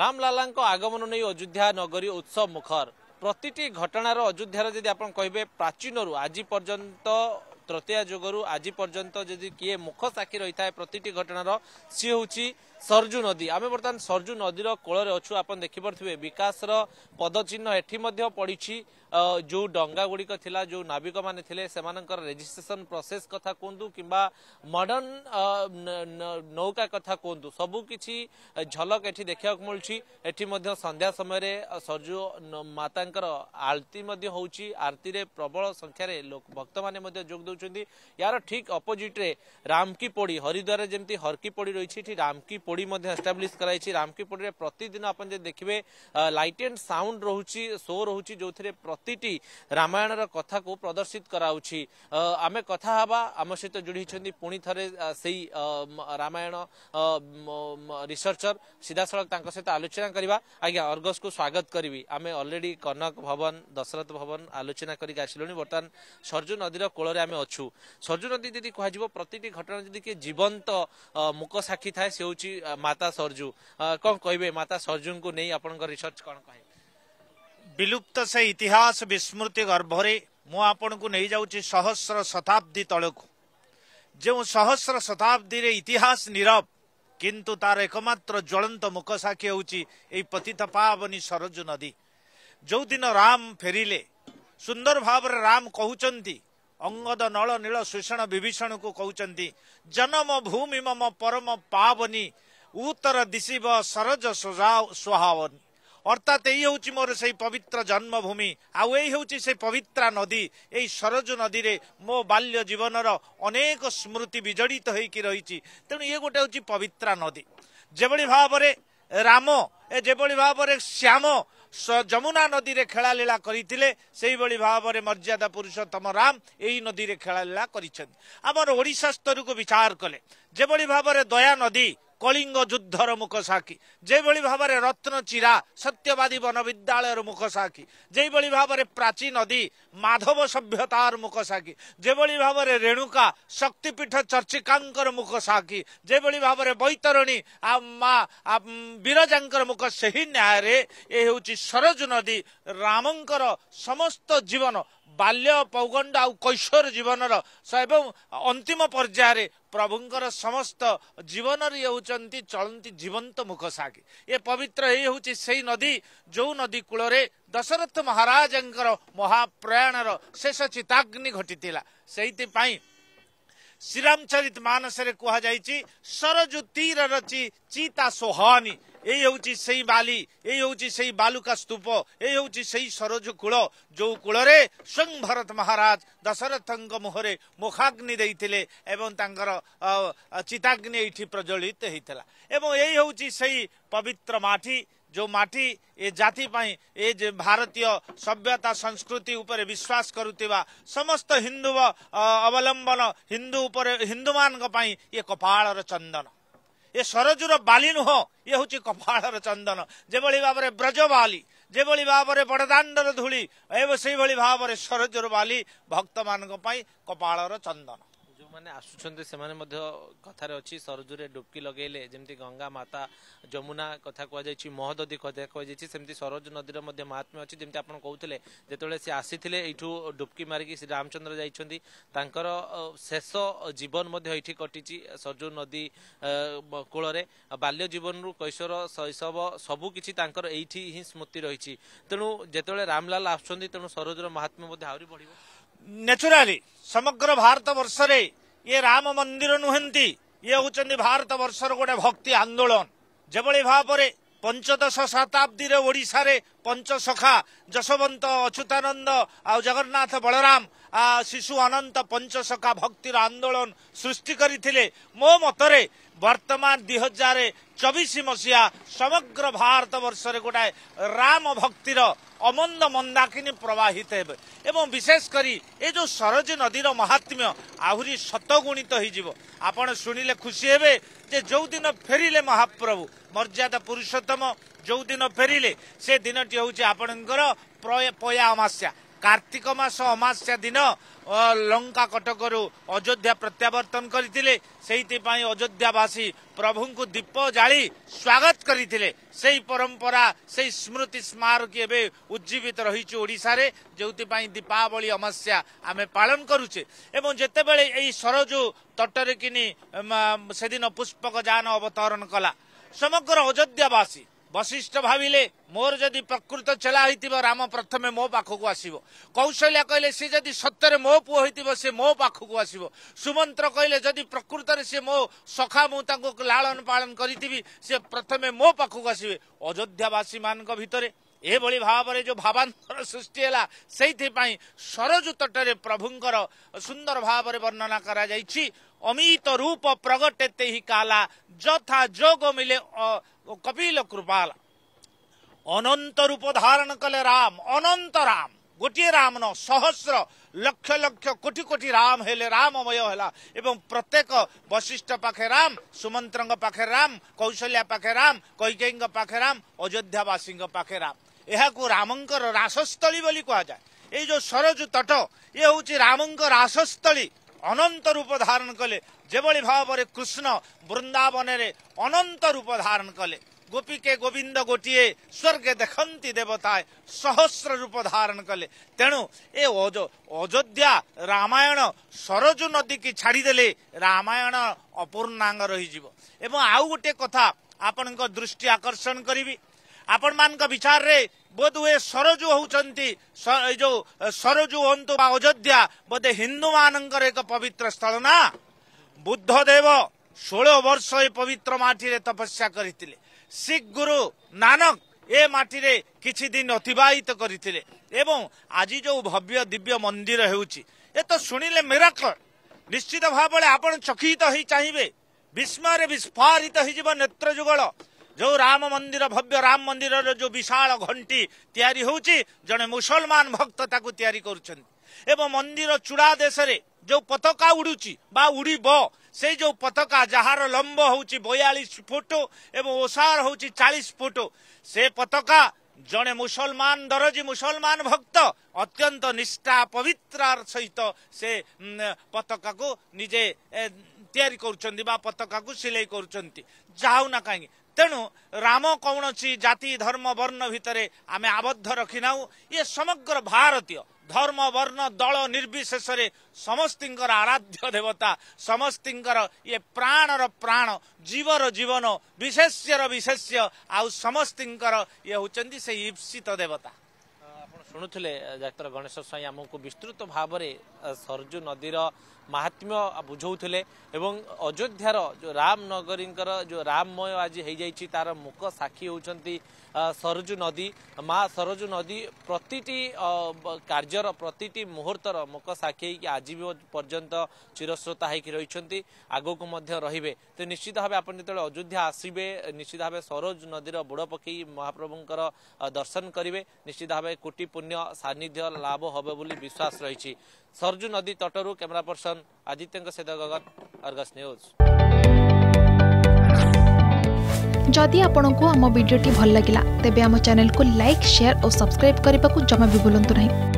ରାମଲାଲାଙ୍କ ଆଗମନ ନେଇ ଅଯୋଧ୍ୟା ନଗରୀ ଉତ୍ସବ ମୁଖର ପ୍ରତିଟି ଘଟଣାର ଅଯୋଧ୍ୟାର ଯଦି ଆପଣ କହିବେ ପ୍ରାଚୀନରୁ ଆଜି ପର୍ଯ୍ୟନ୍ତ ତୃତୀୟା ଯୁଗରୁ ଆଜି ପର୍ଯ୍ୟନ୍ତ ଯଦି କିଏ ମୁଖ ସାକ୍ଷୀ ରହିଥାଏ ପ୍ରତିଟି ଘଟଣାର ସିଏ ହେଉଛି ସରଜୁ ନଦୀ ଆମେ ବର୍ତ୍ତମାନ ସରଜୁ ନଦୀର କୋଳରେ ଅଛୁ ଆପଣ ଦେଖିପାରୁଥିବେ ବିକାଶର ପଦଚିହ୍ନ ଏଠି ମଧ୍ୟ ପଡ଼ିଛି जो ଡଙ୍ଗା ଗୁଡ଼ିକ ଥିଲା ଯେଉଁ ନାବିକମାନେ ଥିଲେ ସେମାନଙ୍କର ରେଜିଷ୍ଟ୍ରେସନ ପ୍ରୋସେସ୍ କଥା କୁହନ୍ତୁ କିମ୍ବା ମଡର୍ଣ୍ଣ ନୌକା କଥା କୁହନ୍ତୁ ସବୁ କିଛି ଝଲକ ଏଠି ଦେଖିବାକୁ ମିଳୁଛି ଏଠି ମଧ୍ୟ ସନ୍ଧ୍ୟା ସମୟରେ ସର୍ଜୁ ମାତାଙ୍କର ଆଳତି ମଧ୍ୟ ହେଉଛି ଆରତୀରେ ପ୍ରବଳ ସଂଖ୍ୟାରେ ଭକ୍ତମାନେ ମଧ୍ୟ ଯୋଗ ଦେଉଛନ୍ତି ୟାର ଠିକ୍ ଅପୋଜିଟ୍ରେ ରାମକି ପୋଡ଼ି ହରିଦ୍ୱାରରେ ଯେମିତି ହରକି ପୋଡ଼ି ରହିଛି ଏଠି ରାମକି ପୋଡ଼ି ମଧ୍ୟ ଏଷ୍ଟାବ୍ଲିଶ କରାଯାଇଛି ରାମକି ପୋଡ଼ିରେ ପ୍ରତିଦିନ ଆପଣ ଯଦି ଦେଖିବେ ଲାଇଟ୍ ଆଣ୍ଡ ସାଉଣ୍ଡ ରହୁଛି ଶୋ ରହୁଛି ଯେଉଁଥିରେ ପ୍ରତି ପ୍ରତିଟି ରାମାୟଣର କଥାକୁ ପ୍ରଦର୍ଶିତ କରାଉଛି ଆମେ କଥା ହେବା ଆମ ସହିତ ଯୋଡ଼ି ହୋଇଛନ୍ତି ପୁଣି ଥରେ ସେଇ ରାମାୟଣ ରିସର୍ଚ୍ଚର ସିଧାସଳଖ ତାଙ୍କ ସହିତ ଆଲୋଚନା କରିବା ଆଜ୍ଞା ଅର୍ଗସକୁ ସ୍ୱାଗତ କରିବି ଆମେ ଅଲରେଡି କନକ ଭବନ ଦଶରଥ ଭବନ ଆଲୋଚନା କରିକି ଆସିଲୁଣି ବର୍ତ୍ତମାନ ସରଜୁ ନଦୀର କୋଳରେ ଆମେ ଅଛୁ ସରଜୁ ନଦୀ ଯଦି କୁହାଯିବ ପ୍ରତିଟି ଘଟଣା ଯଦି କିଏ ଜୀବନ୍ତ ମୁକ ସାକ୍ଷୀ ଥାଏ ସେ ହେଉଛି ମାତା ସରଜୁ କ'ଣ କହିବେ ମାତା ସରଜୁଙ୍କୁ ନେଇ ଆପଣଙ୍କ ରିସର୍ଚ୍ଚ କ'ଣ କହିବେ ବିଲୁପ୍ତ ସେ ଇତିହାସ ବିସ୍ମୃତି ଗର୍ଭରେ ମୁଁ ଆପଣଙ୍କୁ ନେଇଯାଉଛି ସହସ୍ର ଶତାବ୍ଦୀ ତଳକୁ ଯେଉଁ ସହସ୍ର ଶତାବ୍ଦୀରେ ଇତିହାସ ନିରବ କିନ୍ତୁ ତାର ଏକମାତ୍ର ଜ୍ୱଳନ୍ତ ମୁଖ ସାକ୍ଷୀ ହେଉଛି ଏଇ ପତିତ ପାବନୀ ସରଜୁ ନଦୀ ଯେଉଁଦିନ ରାମ ଫେରିଲେ ସୁନ୍ଦର ଭାବରେ ରାମ କହୁଛନ୍ତି ଅଙ୍ଗଦ ନଳ ନୀଳ ଶୋଷଣ ବିଭୀଷଣକୁ କହୁଛନ୍ତି ଜନମ ଭୂମି ମମ ପରମ ପାବନୀ ଉତ୍ତର ଦିଶିବ ସରଜ ସ୍ୱହାବନୀ ଅର୍ଥାତ୍ ଏଇ ହେଉଛି ମୋର ସେଇ ପବିତ୍ର ଜନ୍ମଭୂମି ଆଉ ଏଇ ହେଉଛି ସେ ପବିତ୍ରା ନଦୀ ଏଇ ସରଜ ନଦୀରେ ମୋ ବାଲ୍ୟ ଜୀବନର ଅନେକ ସ୍ମୃତି ବିଜଡ଼ିତ ହେଇକି ରହିଛି ତେଣୁ ଇଏ ଗୋଟେ ହେଉଛି ପବିତ୍ରା ନଦୀ ଯେଭଳି ଭାବରେ ରାମ ଏ ଯେଭଳି ଭାବରେ ଶ୍ୟାମ ଯମୁନା ନଦୀରେ ଖେଳାଲୀଳା କରିଥିଲେ ସେହିଭଳି ଭାବରେ ମର୍ଯ୍ୟାଦା ପୁରୁଷୋତ୍ତମ ରାମ ଏହି ନଦୀରେ ଖେଳାଲୀଳା କରିଛନ୍ତି ଆମର ଓଡ଼ିଶା ସ୍ତରକୁ ବିଚାର କଲେ ଯେଭଳି ଭାବରେ ଦୟା ନଦୀ कलिङ जुद्धर मुखसा भावना रत्न चिरा सत्यवादी बन विद्यालयर मुख साखी जेभरि भावना प्राची नदी माधव सभ्यतार मुख साकी जभर रेणुका शक्तिपीठ चर्चिका मुखसाखी जा बैतरणी मारजा मुख सही न्याय सरोजु नदी रामंकर समस्त जीवन ବାଲ୍ୟ ପୌଗଣ୍ଡ ଆଉ କୈଶୋର ଜୀବନର ଏବଂ ଅନ୍ତିମ ପର୍ଯ୍ୟାୟରେ ପ୍ରଭୁଙ୍କର ସମସ୍ତ ଜୀବନରେ ହେଉଛନ୍ତି ଚଳନ୍ତି ଜୀବନ୍ତ ମୁଖ ସାକ୍ଷୀ ଏ ପବିତ୍ର ଏଇ ହେଉଛି ସେଇ ନଦୀ ଯେଉଁ ନଦୀ କୂଳରେ ଦଶରଥ ମହାରାଜାଙ୍କର ମହାପ୍ରୟାଣର ଶେଷ ଚିତାଗ୍ନି ଘଟିଥିଲା ସେଇଥିପାଇଁ ଶ୍ରୀରାମଚରିତ ମାନସରେ କୁହାଯାଇଛି ସରଜୁ ତୀର ରଚି ଚିତା ସୋହନୀ ए हौँछ बाहिर बालुका स्तूप एउटी सरोज सरोजुकू जो कूलर स्वयंभरत महाराज दशरथ मुर्ने मुखाग्नि चिताग्नि प्रज्वलित एवं हुन्छ एउटा सही पवित्र माटी जो माटी ए जाति ए जे भारतीय सभ्यता संस्कृति उप विश्वास गरुवा समस्त हिन्दु अवलम्बन हिन्दू हिन्दू य कपा र चंदन ଏ ସରଜୁର ବାଲି ନୁହଁ ଇଏ ହେଉଛି କପାଳର ଚନ୍ଦନ ଯେଭଳି ଭାବରେ ବ୍ରଜ ବାଲି ଯେଭଳି ଭାବରେ ବଡ଼ଦାଣ୍ଡର ଧୂଳି ଏବଂ ସେଇଭଳି ଭାବରେ ସରଜୁର ବାଲି ଭକ୍ତମାନଙ୍କ ପାଇଁ କପାଳର ଚନ୍ଦନ ମାନେ ଆସୁଛନ୍ତି ସେମାନେ ମଧ୍ୟ କଥାରେ ଅଛି ସରଜୁରେ ଡୁବକି ଲଗେଇଲେ ଯେମିତି ଗଙ୍ଗା ମାତା ଯମୁନା କଥା କୁହାଯାଇଛି ମହଦଦୀ କଥା କୁହାଯାଇଛି ସେମିତି ସରୋଜ ନଦୀର ମଧ୍ୟ ମହାତ୍ମ୍ୟ ଅଛି ଯେମିତି ଆପଣ କହୁଥିଲେ ଯେତେବେଳେ ସେ ଆସିଥିଲେ ଏଇଠୁ ଡୁବକି ମାରିକି ଶ୍ରୀ ରାମଚନ୍ଦ୍ର ଯାଇଛନ୍ତି ତାଙ୍କର ଶେଷ ଜୀବନ ମଧ୍ୟ ଏଇଠି କଟିଛି ସରଜୁ ନଦୀ କୂଳରେ ବାଲ୍ୟ ଜୀବନରୁ କୈଶୋର ଶୈଶବ ସବୁ କିଛି ତାଙ୍କର ଏଇଠି ହିଁ ସ୍ମୃତି ରହିଛି ତେଣୁ ଯେତେବେଳେ ରାମଲାଲ ଆସୁଛନ୍ତି ତେଣୁ ସରୋଜର ମହାତ୍ମ୍ୟ ମଧ୍ୟ ଆହୁରି ବଢିବ ନେଚୁରାଲି ସମଗ୍ର ଭାରତ ବର୍ଷରେ ଇଏ ରାମ ମନ୍ଦିର ନୁହନ୍ତି ଇଏ ହେଉଛନ୍ତି ଭାରତ ବର୍ଷର ଗୋଟେ ଭକ୍ତି ଆନ୍ଦୋଳନ ଯେଭଳି ଭାବରେ ପଞ୍ଚଦଶ ଶତାବ୍ଦୀରେ ଓଡ଼ିଶାରେ ପଞ୍ଚସଖା ଯଶବନ୍ତ ଅଚ୍ୟୁତାନନ୍ଦ ଆଉ ଜଗନ୍ନାଥ ବଳରାମ ଶିଶୁ ଅନନ୍ତ ପଞ୍ଚସଖା ଭକ୍ତିର ଆନ୍ଦୋଳନ ସୃଷ୍ଟି କରିଥିଲେ ମୋ ମତରେ ବର୍ତ୍ତମାନ ଦୁଇ ହଜାର ଚବିଶ ମସିହା ସମଗ୍ର ଭାରତ ବର୍ଷରେ ଗୋଟାଏ ରାମ ଭକ୍ତିର ଅମନ୍ଦ ମନ୍ଦାକିନି ପ୍ରବାହିତ ହେବେ ଏବଂ ବିଶେଷ କରି ଏ ଯେଉଁ ସରୋଜୀ ନଦୀର ମହାତ୍ମ୍ୟ ଆହୁରି ଶତଗୁଣିତ ହୋଇଯିବ ଆପଣ ଶୁଣିଲେ ଖୁସି ହେବେ ଯେ ଯେଉଁଦିନ ଫେରିଲେ ମହାପ୍ରଭୁ ମର୍ଯ୍ୟାଦା ପୁରୁଷୋତ୍ତମ ଯେଉଁଦିନ ଫେରିଲେ ସେ ଦିନଟି ହେଉଛି ଆପଣଙ୍କର ପୟା ଅମାସ୍ୟା কার্তিক মাস অমাস্যা দিন লঙ্কা কটকর অযোধ্যা প্রত্যাবর্তন করে সেইপাই অযোধ্যাবাসী প্রভুঙ্কু দীপ জাড়ি স্বাগত করে সেই পরম্পরা সেই স্মৃতি স্মারকী এবে উজ্জীবিত রয়েছে ওড়শার যেপাই দীপাবলি অমাস্যা আমি পালন করুছে এবং যেতবে এই সরজু তটরে কিনি সেদিন পুষ্পক যান অবতরণ কলা সমগ্র অযোধ্যাবাসী वशिष्ट भाविले मोर जदि प्रकृत चेला है राम प्रथमे मो पास कौशल्या कहले कहिले सि सत्यले म पूर्व सि मो पास सुमन्त्र जदि प्रकृतले से मो सखा म लालन पालन से गरि मो पार्से अयोध्यावासी म भित्र एभली भाव जो भावा सृष्टि सहीपु तटे करा सुना ଅମିତ ରୂପ ପ୍ରଗଟେ ତେହି କାଲା ଯଥା ଯୋଗ ମିଳେ କପିଲ କୃପାଲ ଅନନ୍ତ ରୂପ ଧାରଣ କଲେ ରାମ ଅନନ୍ତ ରାମ ଗୋଟିଏ ରାମ ନ ସହସ୍ର ଲକ୍ଷ ଲକ୍ଷ କୋଟି କୋଟି ରାମ ହେଲେ ରାମମୟ ହେଲା ଏବଂ ପ୍ରତ୍ୟେକ ବଶିଷ୍ଠ ପାଖେ ରାମ ସୁମନ୍ତ୍ରଙ୍କ ପାଖେ ରାମ କୌଶଲ୍ୟା ପାଖେ ରାମ କୈକେୟୀଙ୍କ ପାଖେ ରାମ ଅଯୋଧ୍ୟାବାସୀଙ୍କ ପାଖେ ରାମ ଏହାକୁ ରାମଙ୍କର ରାସସ୍ଥଳୀ ବୋଲି କୁହାଯାଏ ଏଇ ଯୋଉ ସରଜ ତଟ ଇଏ ହେଉଛି ରାମଙ୍କ ରାସସ୍ଥଳୀ ଅନନ୍ତ ରୂପ ଧାରଣ କଲେ ଯେଭଳି ଭାବରେ କୃଷ୍ଣ ବୃନ୍ଦାବନରେ ଅନନ୍ତ ରୂପ ଧାରଣ କଲେ ଗୋପିକେ ଗୋବିନ୍ଦ ଗୋଟିଏ ସ୍ୱର୍ଗେ ଦେଖନ୍ତି ଦେବତା ସହସ୍ର ରୂପ ଧାରଣ କଲେ ତେଣୁ ଏ ଅଯୋଧ୍ୟା ରାମାୟଣ ସରଜୁ ନଦୀକି ଛାଡ଼ିଦେଲେ ରାମାୟଣ ଅପୂର୍ଣ୍ଣାଙ୍ଗ ରହିଯିବ ଏବଂ ଆଉ ଗୋଟିଏ କଥା ଆପଣଙ୍କ ଦୃଷ୍ଟି ଆକର୍ଷଣ କରିବି ଆପଣ ମାନଙ୍କ ବିଚାରରେ ବୋଧ ହୁଏ ସରଜୁ ହଉଛନ୍ତି ଯୋଉ ସରଜୁ ହୁଅନ୍ତୁ ବା ଅଯୋଧ୍ୟା ବୋଧେ ହିନ୍ଦୁ ମାନଙ୍କର ଏକ ପବିତ୍ର ସ୍ଥଳ ନା ବୁଦ୍ଧ ଦେବ ଷୋହଳ ବର୍ଷ ଏ ପବିତ୍ର ମାଟିରେ ତପସ୍ୟା କରିଥିଲେ ଶିଖ ଗୁରୁ ନାନକ ଏ ମାଟିରେ କିଛି ଦିନ ଅତିବାହିତ କରିଥିଲେ ଏବଂ ଆଜି ଯୋଉ ଭବ୍ୟ ଦିବ୍ୟ ମନ୍ଦିର ହେଉଛି ଏ ତ ଶୁଣିଲେ ମେରାକଲ ନିଶ୍ଚିତ ଭାବରେ ଆପଣ ଚକିତ ହେଇ ଚାହିଁବେ ବିସ୍ମୟରେ ବିସ୍ଫାରିତ ହେଇଯିବ ନେତ୍ର ଯୁଗଳ जो राम मन्दिर भव्य राम मन्दिर र जो विशाल घंटी तिरि हौ जन मुसलमान भक्त तपाईँको तयारी गरुन्छ ए मन्दिर चुडा देशले जो पताका उुडब पताका जम्ब हौ बयाालिस फुट ओसार हौ चाहिस फुट से पता जन मुसलमान दरजी मुसलमान भक्त अत्यंत निष्ठा पवित्र सहित से पता निजे तिरी कता सिल जहाँ नाहि ତେଣୁ ରାମ କୌଣସି ଜାତି ଧର୍ମ ବର୍ଣ୍ଣ ଭିତରେ ଆମେ ଆବଦ୍ଧ ରଖିନାହୁ ଇଏ ସମଗ୍ର ଭାରତୀୟ ଧର୍ମ ବର୍ଣ୍ଣ ଦଳ ନିର୍ବିଶେଷରେ ସମସ୍ତଙ୍କର ଆରାଧ୍ୟ ଦେବତା ସମସ୍ତଙ୍କର ଇଏ ପ୍ରାଣର ପ୍ରାଣ ଜୀବର ଜୀବନ ବିଶେଷ୍ୟର ବିଶେଷ୍ୟ ଆଉ ସମସ୍ତଙ୍କର ଇଏ ହେଉଛନ୍ତି ସେଇ ଇପ୍ସିତ ଦେବତା ଶୁଣୁଥିଲେ ଡାକ୍ତର ଗଣେଶ ସ୍ୱାଇଁ ଆମକୁ ବିସ୍ତୃତ ଭାବରେ ସରଜୁ ନଦୀର ମାହାତ୍ମ୍ୟ ବୁଝାଉଥିଲେ ଏବଂ ଅଯୋଧ୍ୟାର ଯେଉଁ ରାମନଗରୀଙ୍କର ଯେଉଁ ରାମମୟ ଆଜି ହେଇଯାଇଛି ତାର ମୁକ ସାକ୍ଷୀ ହେଉଛନ୍ତି ସରଜୁ ନଦୀ ମା ସରଜୁ ନଦୀ ପ୍ରତିଟି କାର୍ଯ୍ୟର ପ୍ରତିଟି ମୁହୂର୍ତ୍ତର ମୁକ ସାକ୍ଷୀ ହେଇକି ଆଜି ବି ପର୍ଯ୍ୟନ୍ତ ଚିରସ୍ରୋତା ହୋଇକି ରହିଛନ୍ତି ଆଗକୁ ମଧ୍ୟ ରହିବେ ତେଣୁ ନିଶ୍ଚିତ ଭାବେ ଆପଣ ଯେତେବେଳେ ଅଯୋଧ୍ୟା ଆସିବେ ନିଶ୍ଚିତ ଭାବେ ସରୋଜ ନଦୀର ବୁଡ଼ ପକାଇ ମହାପ୍ରଭୁଙ୍କର ଦର୍ଶନ କରିବେ ନିଶ୍ଚିତ ଭାବେ କୋଟି ପୁଣ୍ୟ ସାନ୍ନିଧ୍ୟ ଲାଭ ହେବ ବୋଲି ବିଶ୍ୱାସ ରହିଛି ସରଜୁ ନଦୀ ତଟରୁ କ୍ୟାମେରା ପର୍ସନ ଆଦିତ୍ୟଙ୍କ ସହିତ ଗଗନ ଅର୍ଗସ୍ ନ୍ୟୁଜ୍ ଯଦି ଆପଣଙ୍କୁ ଆମ ଭିଡ଼ିଓଟି ଭଲ ଲାଗିଲା ତେବେ ଆମ ଚ୍ୟାନେଲକୁ ଲାଇକ୍ ସେୟାର ଓ ସବସ୍କ୍ରାଇବ୍ କରିବାକୁ ଜମା ବି ଭୁଲନ୍ତୁ ନାହିଁ